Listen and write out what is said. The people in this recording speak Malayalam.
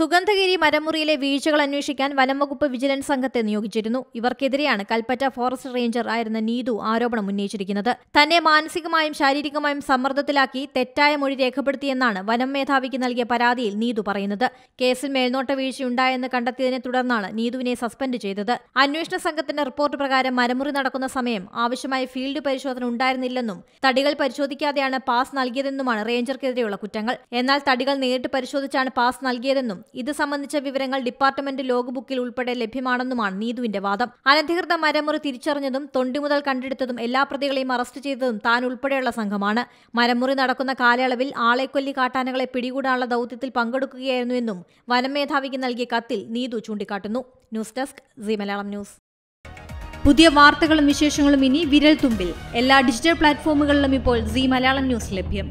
സുഗന്ധഗിരി മരമുറിയിലെ വീഴ്ചകൾ അന്വേഷിക്കാൻ വനംവകുപ്പ് വിജിലൻസ് സംഘത്തെ നിയോഗിച്ചിരുന്നു ഇവർക്കെതിരെയാണ് കൽപ്പറ്റ ഫോറസ്റ്റ് റേഞ്ചർ ആയിരുന്ന നീതു ആരോപണം ഉന്നയിച്ചിരിക്കുന്നത് തന്നെ മാനസികമായും ശാരീരികമായും സമ്മർദ്ദത്തിലാക്കി തെറ്റായ മൊഴി രേഖപ്പെടുത്തിയെന്നാണ് വനം മേധാവിക്ക് നൽകിയ പരാതിയിൽ നീതു പറയുന്നത് കേസിൽ മേൽനോട്ട വീഴ്ചയുണ്ടായെന്ന് കണ്ടെത്തിയതിനെ തുടർന്നാണ് നീതുവിനെ സസ്പെൻഡ് ചെയ്തത് അന്വേഷണ സംഘത്തിന്റെ റിപ്പോർട്ട് പ്രകാരം മരമുറി നടക്കുന്ന സമയം ആവശ്യമായ ഫീൽഡ് പരിശോധന ഉണ്ടായിരുന്നില്ലെന്നും തടികൾ പരിശോധിക്കാതെയാണ് പാസ് നൽകിയതെന്നുമാണ് റേഞ്ചർക്കെതിരെയുള്ള കുറ്റങ്ങൾ എന്നാൽ തടികൾ നേരിട്ട് പരിശോധിച്ചാണ് പാസ് നൽകിയതെന്നും ഇത് സംബന്ധിച്ച വിവരങ്ങൾ ഡിപ്പാർട്ട്മെന്റ് ലോഗ് ബുക്കിൽ ഉൾപ്പെടെ ലഭ്യമാണെന്നുമാണ് നീതുവിന്റെ വാദം അനധികൃത മരമുറി തിരിച്ചറിഞ്ഞതും തൊണ്ടിമുതൽ മുതൽ കണ്ടെടുത്തതും എല്ലാ പ്രതികളെയും അറസ്റ്റ് ചെയ്തതും താൻ ഉൾപ്പെടെയുള്ള സംഘമാണ് മരമുറി നടക്കുന്ന കാലയളവിൽ ആളെക്കൊല്ലി കാട്ടാനകളെ പിടികൂടാനുള്ള ദൌത്യത്തിൽ പങ്കെടുക്കുകയായിരുന്നുവെന്നും വനം മേധാവിക്ക് നൽകിയ കത്തിൽ നീതു ചൂണ്ടിക്കാട്ടുന്നു news desk C Malayalam news പുതിയ വാർത്തകളും വിശേഷങ്ങളും ഇനി വിരൽ തുമ്പിൽ എല്ലാ ഡിജിറ്റൽ പ്ലാറ്റ്ഫോമുകളിലും ഇപ്പോൾ സി മലയാളം ന്യൂസ് ലഭ്യം